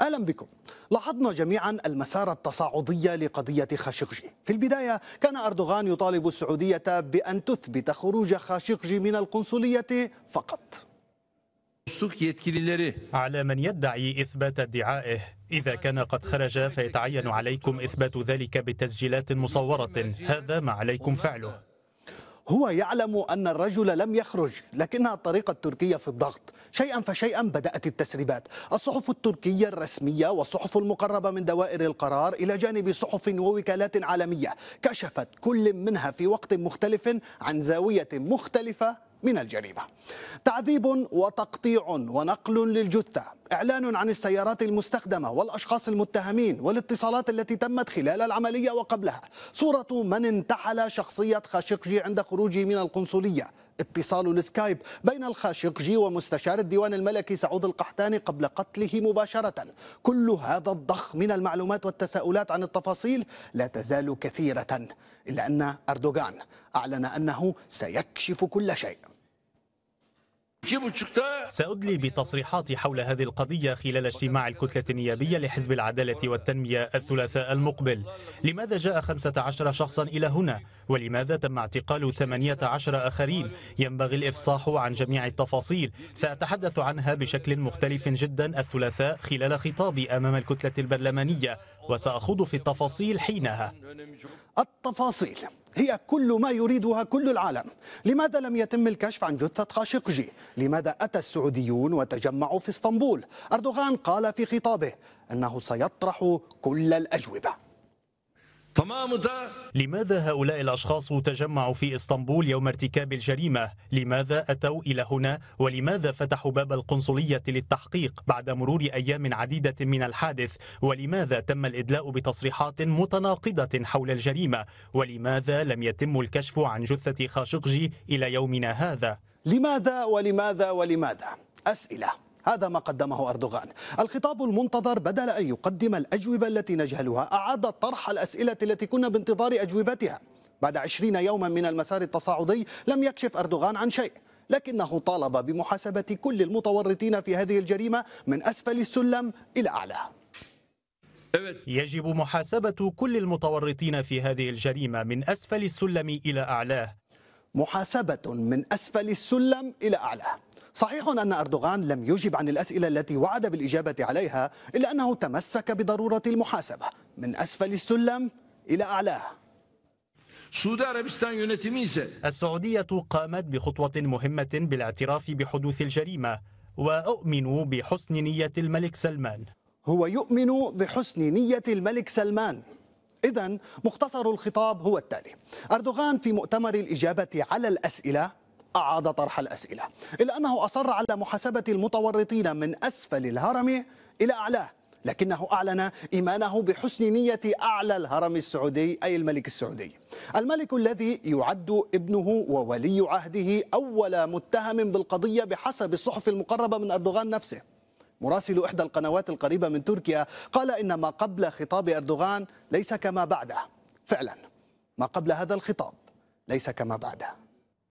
اهلا بكم. لاحظنا جميعا المسار التصاعدي لقضيه خاشقجي. في البدايه كان اردوغان يطالب السعوديه بان تثبت خروج خاشقجي من القنصليه فقط. على من يدعي إثبات ادعائه إذا كان قد خرج فيتعين عليكم إثبات ذلك بتسجيلات مصورة هذا ما عليكم فعله هو يعلم أن الرجل لم يخرج لكنها الطريقة التركية في الضغط شيئا فشيئا بدأت التسريبات الصحف التركية الرسمية والصحف المقربة من دوائر القرار إلى جانب صحف ووكالات عالمية كشفت كل منها في وقت مختلف عن زاوية مختلفة من الجريمة تعذيب وتقطيع ونقل للجثة إعلان عن السيارات المستخدمة والأشخاص المتهمين والاتصالات التي تمت خلال العملية وقبلها صورة من انتحل شخصية خاشقجي عند خروجه من القنصلية اتصال السكايب بين الخاشقجي ومستشار الديوان الملكي سعود القحتاني قبل قتله مباشرة كل هذا الضخ من المعلومات والتساؤلات عن التفاصيل لا تزال كثيرة إلا أن أردوغان أعلن أنه سيكشف كل شيء سأدلي بتصريحاتي حول هذه القضية خلال اجتماع الكتلة النيابية لحزب العدالة والتنمية الثلاثاء المقبل لماذا جاء 15 شخصا إلى هنا ولماذا تم اعتقال 18 آخرين ينبغي الإفصاح عن جميع التفاصيل سأتحدث عنها بشكل مختلف جدا الثلاثاء خلال خطابي أمام الكتلة البرلمانية وسأخوض في التفاصيل حينها التفاصيل هي كل ما يريدها كل العالم لماذا لم يتم الكشف عن جثة خاشقجي لماذا أتى السعوديون وتجمعوا في اسطنبول أردوغان قال في خطابه أنه سيطرح كل الأجوبة لماذا هؤلاء الأشخاص تجمعوا في إسطنبول يوم ارتكاب الجريمة؟ لماذا أتوا إلى هنا؟ ولماذا فتحوا باب القنصلية للتحقيق بعد مرور أيام عديدة من الحادث؟ ولماذا تم الإدلاء بتصريحات متناقضة حول الجريمة؟ ولماذا لم يتم الكشف عن جثة خاشقجي إلى يومنا هذا؟ لماذا ولماذا ولماذا؟ أسئلة هذا ما قدمه أردوغان الخطاب المنتظر بدل أن يقدم الأجوبة التي نجهلها أعاد طرح الأسئلة التي كنا بانتظار أجوبتها بعد عشرين يوما من المسار التصاعدي لم يكشف أردوغان عن شيء لكنه طالب بمحاسبة كل المتورطين في هذه الجريمة من أسفل السلم إلى أعلاه يجب محاسبة كل المتورطين في هذه الجريمة من أسفل السلم إلى أعلاه محاسبة من أسفل السلم إلى أعلاه صحيح أن أردوغان لم يجب عن الأسئلة التي وعد بالإجابة عليها إلا أنه تمسك بضرورة المحاسبة من أسفل السلم إلى أعلاه السعودية قامت بخطوة مهمة بالاعتراف بحدوث الجريمة وأؤمن بحسن نية الملك سلمان هو يؤمن بحسن نية الملك سلمان إذا مختصر الخطاب هو التالي أردوغان في مؤتمر الإجابة على الأسئلة أعاد طرح الأسئلة إلا أنه أصر على محاسبة المتورطين من أسفل الهرم إلى أعلاه لكنه أعلن إيمانه بحسن نية أعلى الهرم السعودي أي الملك السعودي الملك الذي يعد ابنه وولي عهده أول متهم بالقضية بحسب الصحف المقربة من أردوغان نفسه مراسل إحدى القنوات القريبة من تركيا قال إن ما قبل خطاب أردوغان ليس كما بعده فعلا ما قبل هذا الخطاب ليس كما بعده